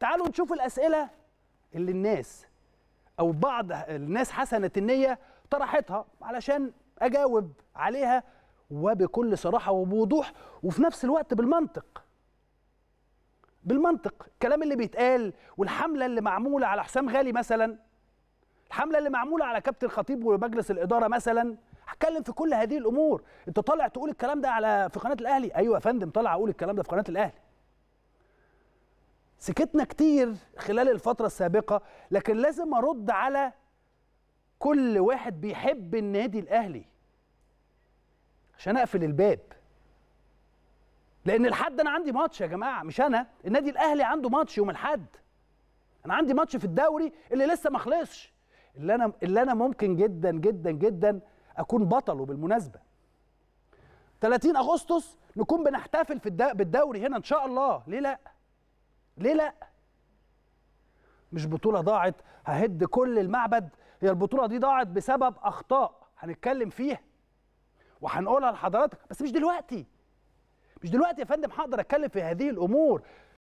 تعالوا نشوف الاسئله اللي الناس او بعض الناس حسنه النيه طرحتها علشان اجاوب عليها وبكل صراحه وبوضوح وفي نفس الوقت بالمنطق بالمنطق الكلام اللي بيتقال والحمله اللي معموله على حسام غالي مثلا الحمله اللي معموله على كابتن خطيب ومجلس الاداره مثلا هتكلم في كل هذه الامور انت طالع تقول الكلام ده على في قناه الاهلي ايوه يا فندم طالع اقول الكلام ده في قناه الاهلي سكتنا كتير خلال الفترة السابقة لكن لازم أرد على كل واحد بيحب النادي الأهلي عشان أقفل الباب لأن الحد أنا عندي ماتش يا جماعة مش أنا النادي الأهلي عنده ماتش يوم الحد أنا عندي ماتش في الدوري اللي لسه ما خلصش اللي أنا اللي أنا ممكن جدا جدا جدا أكون بطله بالمناسبة 30 أغسطس نكون بنحتفل في الدوري هنا إن شاء الله ليه لأ ليه لا مش بطوله ضاعت ههد كل المعبد هي البطوله دي ضاعت بسبب اخطاء هنتكلم فيها وهنقولها لحضراتكم بس مش دلوقتي مش دلوقتي يا فندم هقدر اتكلم في هذه الامور